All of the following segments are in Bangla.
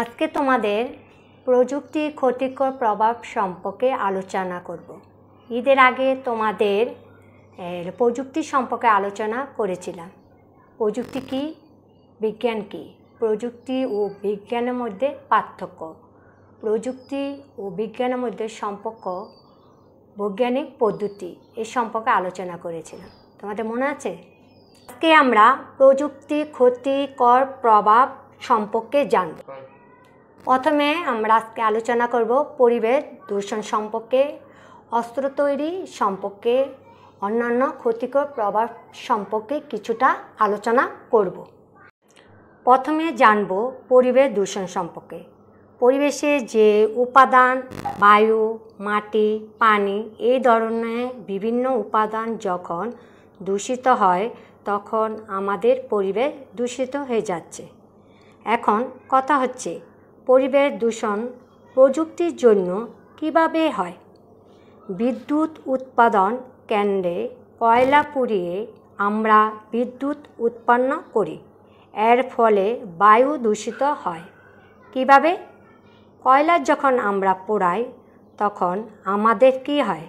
আজকে তোমাদের প্রযুক্তির ক্ষতিকর প্রভাব সম্পর্কে আলোচনা করব ঈদের আগে তোমাদের প্রযুক্তি সম্পর্কে আলোচনা করেছিলাম প্রযুক্তি কি বিজ্ঞান কি প্রযুক্তি ও বিজ্ঞানের মধ্যে পার্থক্য প্রযুক্তি ও বিজ্ঞানের মধ্যে সম্পর্ক বৈজ্ঞানিক পদ্ধতি এ সম্পর্কে আলোচনা করেছিলাম তোমাদের মনে আছে আজকে আমরা প্রযুক্তি ক্ষতিকর প্রভাব সম্পর্কে জানব প্রথমে আমরা আজকে আলোচনা করব পরিবেশ দূষণ সম্পর্কে অস্ত্র তৈরি সম্পর্কে অন্যান্য ক্ষতিকর প্রভাব সম্পর্কে কিছুটা আলোচনা করব প্রথমে জানব পরিবেশ দূষণ সম্পর্কে পরিবেশে যে উপাদান বায়ু মাটি পানি এই ধরনের বিভিন্ন উপাদান যখন দূষিত হয় তখন আমাদের পরিবেশ দূষিত হয়ে যাচ্ছে এখন কথা হচ্ছে পরিবেশ দূষণ প্রযুক্তির জন্য কীভাবে হয় বিদ্যুৎ উৎপাদন কেন্দ্রে কয়লা পুড়িয়ে আমরা বিদ্যুৎ উৎপন্ন করি এর ফলে বায়ু দূষিত হয় কিভাবে কয়লা যখন আমরা পোড়াই তখন আমাদের কি হয়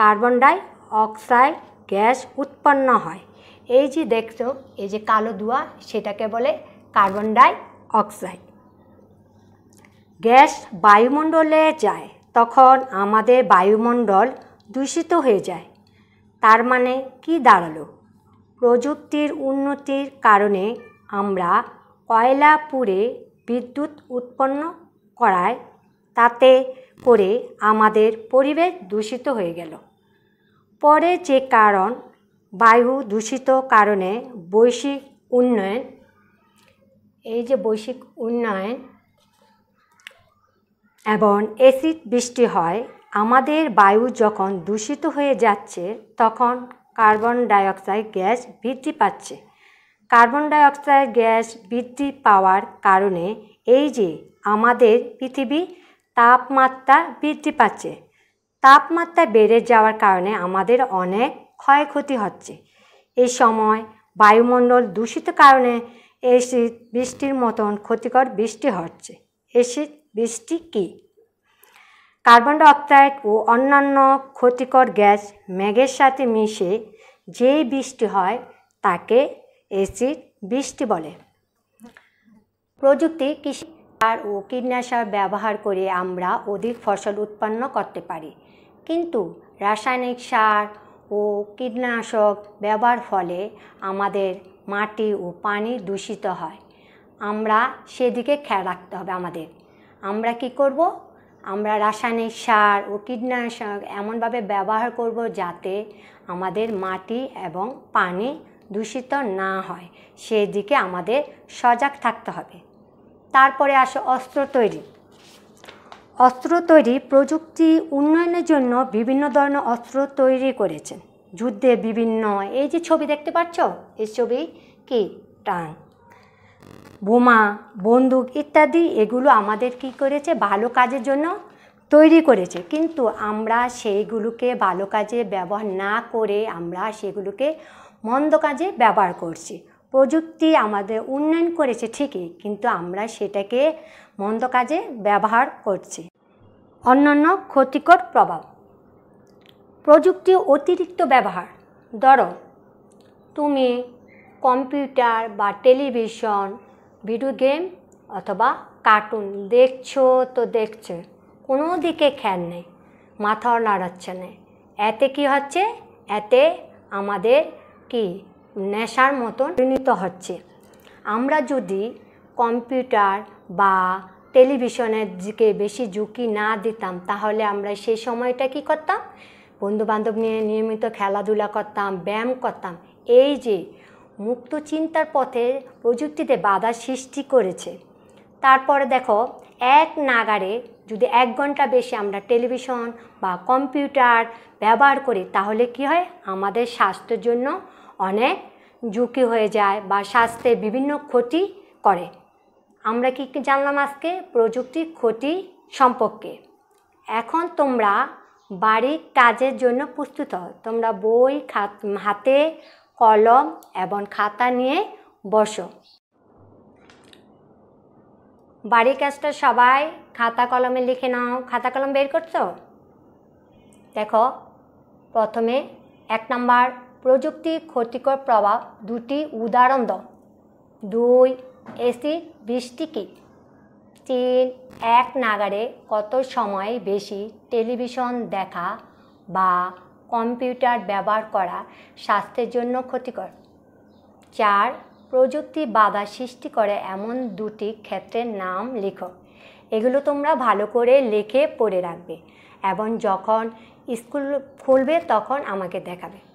কার্বন ডাই অক্সাইড গ্যাস উৎপন্ন হয় এই যে দেখছো এই যে কালো ধোঁয়া সেটাকে বলে কার্বন ডাই অক্সাইড গ্যাস বায়ুমণ্ডলে যায় তখন আমাদের বায়ুমণ্ডল দূষিত হয়ে যায় তার মানে কি দাঁড়ালো প্রযুক্তির উন্নতির কারণে আমরা কয়লা পুড়ে বিদ্যুৎ উৎপন্ন করায় তাতে করে আমাদের পরিবেশ দূষিত হয়ে গেল পরে যে কারণ বায়ু দূষিত কারণে বৈশ্বিক উন্নয়ন এই যে বৈশ্বিক উন্নয়ন এবং এসিড বৃষ্টি হয় আমাদের বায়ু যখন দূষিত হয়ে যাচ্ছে তখন কার্বন ডাইঅক্সাইড গ্যাস বৃদ্ধি পাচ্ছে কার্বন ডাইঅক্সাইড গ্যাস বৃদ্ধি পাওয়ার কারণে এই যে আমাদের পৃথিবী তাপমাত্রা বৃদ্ধি পাচ্ছে তাপমাত্রা বেড়ে যাওয়ার কারণে আমাদের অনেক ক্ষয়ক্ষতি হচ্ছে এই সময় বায়ুমণ্ডল দূষিত কারণে এসিড বৃষ্টির মতন ক্ষতিকর বৃষ্টি হচ্ছে এসিড বৃষ্টি কী কার্বন ডাইঅক্সাইড ও অন্যান্য ক্ষতিকর গ্যাস মেঘের সাথে মিশে যেই বৃষ্টি হয় তাকে এসিড বৃষ্টি বলে প্রযুক্তি কৃষি সার ও কীটনাশক ব্যবহার করে আমরা অধিক ফসল উৎপন্ন করতে পারি কিন্তু রাসায়নিক সার ও কীটনাশক ব্যবহার ফলে আমাদের মাটি ও পানি দূষিত হয় আমরা সেদিকে খেয়াল রাখতে হবে আমাদের আমরা কি করব আমরা রাসায়নিক সার ও কীটনাশক এমনভাবে ব্যবহার করব যাতে আমাদের মাটি এবং পানি দূষিত না হয় সেই দিকে আমাদের সজাগ থাকতে হবে তারপরে আসে অস্ত্র তৈরি অস্ত্র তৈরি প্রযুক্তি উন্নয়নের জন্য বিভিন্ন ধরনের অস্ত্র তৈরি করেছেন যুদ্ধে বিভিন্ন এই যে ছবি দেখতে পাচ্ছ এই ছবি কি টান বোমা বন্দুক ইত্যাদি এগুলো আমাদের কি করেছে ভালো কাজের জন্য তৈরি করেছে কিন্তু আমরা সেইগুলোকে ভালো কাজে ব্যবহার না করে আমরা সেগুলোকে মন্দ কাজে ব্যবহার করছি প্রযুক্তি আমাদের উন্নয়ন করেছে ঠিকই কিন্তু আমরা সেটাকে মন্দ কাজে ব্যবহার করছি অন্যান্য ক্ষতিকর প্রভাব প্রযুক্তি অতিরিক্ত ব্যবহার ধরো তুমি কম্পিউটার বা টেলিভিশন ভিডিও গেম অথবা কার্টুন দেখছো তো দেখছে কোনো দিকে খেয়াল নেই মাথাও নাড়াচ্ছে না এতে কি হচ্ছে এতে আমাদের কি নেশার মতন পরিণত হচ্ছে আমরা যদি কম্পিউটার বা টেলিভিশনের দিকে বেশি ঝুঁকি না দিতাম তাহলে আমরা সেই সময়টা কি করতাম বন্ধুবান্ধব নিয়ে নিয়মিত খেলাধুলা করতাম ব্যায়াম করতাম এই যে মুক্ত চিন্তার পথে প্রযুক্তিতে বাধা সৃষ্টি করেছে তারপরে দেখো এক নাগারে যদি এক ঘন্টা বেশি আমরা টেলিভিশন বা কম্পিউটার ব্যবহার করি তাহলে কি হয় আমাদের স্বাস্থ্যের জন্য অনেক ঝুঁকি হয়ে যায় বা স্বাস্থ্যে বিভিন্ন ক্ষতি করে আমরা কি জানলাম আজকে প্রযুক্তির ক্ষতি সম্পর্কে এখন তোমরা বাড়ির কাজের জন্য প্রস্তুত হও তোমরা বই হাতে কলম এবং খাতা নিয়ে বসো বাড়ি কাজটা সবাই খাতা কলমে লিখে নাও খাতা কলম বের করছো দেখো প্রথমে এক নাম্বার প্রযুক্তি ক্ষতিকর প্রভাব দুটি উদাহরণ দ দুই এসি বৃষ্টি কী তিন এক নাগারে কত সময় বেশি টেলিভিশন দেখা বা কম্পিউটার ব্যবহার করা স্বাস্থ্যের জন্য ক্ষতিকর চার প্রযুক্তি বাধা সৃষ্টি করে এমন দুটি ক্ষেত্রের নাম লেখো এগুলো তোমরা ভালো করে লিখে পড়ে রাখবে এবং যখন স্কুল খুলবে তখন আমাকে দেখাবে